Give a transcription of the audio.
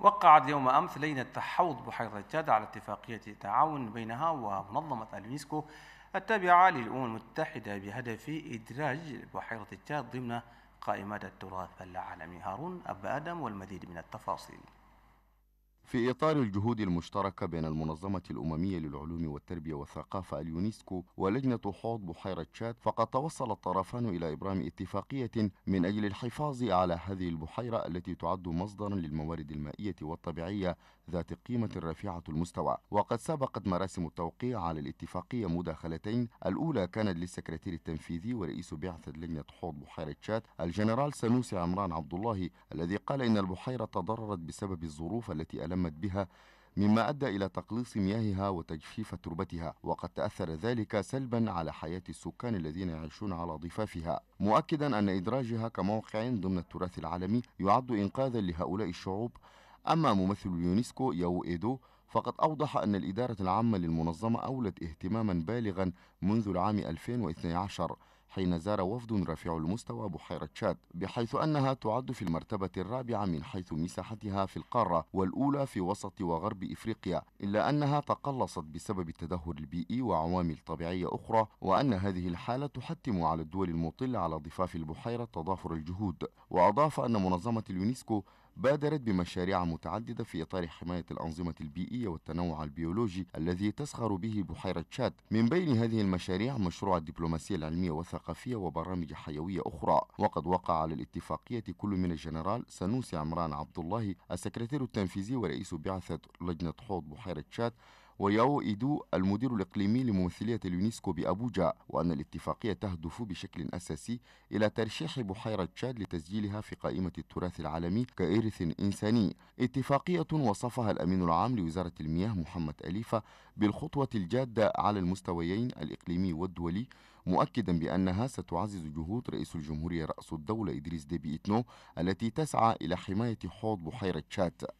وقعت اليوم أمس لجنة تحوض بحيرة تشاد على اتفاقية تعاون بينها ومنظمة اليونسكو التابعة للأمم المتحدة بهدف إدراج بحيرة تشاد ضمن قائمة التراث العالمي هارون أب آدم والمزيد من التفاصيل في إطار الجهود المشتركة بين المنظمة الأممية للعلوم والتربية والثقافة اليونسكو ولجنة حوض بحيرة تشاد فقد توصل الطرفان إلى إبرام اتفاقية من أجل الحفاظ على هذه البحيرة التي تعد مصدرا للموارد المائية والطبيعية ذات قيمة رفيعة المستوى وقد سبقت مراسم التوقيع على الاتفاقية مداخلتين الأولى كانت للسكرتير التنفيذي ورئيس بعثة لجنة حوض بحيرة تشاد الجنرال سنوسي عمران عبد الله الذي قال إن البحيرة تضررت بسبب الظروف التي ألم اهتمت بها مما أدى إلى تقليص مياهها وتجفيف تربتها وقد تأثر ذلك سلبا على حياة السكان الذين يعيشون على ضفافها مؤكدا أن إدراجها كموقع ضمن التراث العالمي يعد إنقاذا لهؤلاء الشعوب أما ممثل اليونسكو يو إيدو فقد أوضح أن الإدارة العامة للمنظمة أولت اهتماما بالغا منذ العام 2012 حين زار وفد رفيع المستوى بحيرة تشاد بحيث أنها تعد في المرتبة الرابعة من حيث مساحتها في القارة والأولى في وسط وغرب إفريقيا إلا أنها تقلصت بسبب التدهور البيئي وعوامل طبيعية أخرى وأن هذه الحالة تحتم على الدول المطلة على ضفاف البحيرة تضافر الجهود وأضاف أن منظمة اليونسكو بادرت بمشاريع متعددة في إطار حماية الأنظمة البيئية والتنوع البيولوجي الذي تسخر به بحيرة تشاد من بين هذه المشاريع مشروع الدبلوماسية العلمية والثقافية وبرامج حيوية أخرى وقد وقع على الاتفاقية كل من الجنرال سنوسي عمران عبد الله السكرتير التنفيذي ورئيس بعثة لجنة حوض بحيرة تشاد وياو إيدو المدير الإقليمي لممثلية اليونسكو بأبوجا وأن الاتفاقية تهدف بشكل أساسي إلى ترشيح بحيرة تشاد لتسجيلها في قائمة التراث العالمي كإرث إنساني اتفاقية وصفها الأمين العام لوزارة المياه محمد أليفة بالخطوة الجادة على المستويين الإقليمي والدولي مؤكدا بأنها ستعزز جهود رئيس الجمهورية رأس الدولة إدريس ديبي إتنو التي تسعى إلى حماية حوض بحيرة تشاد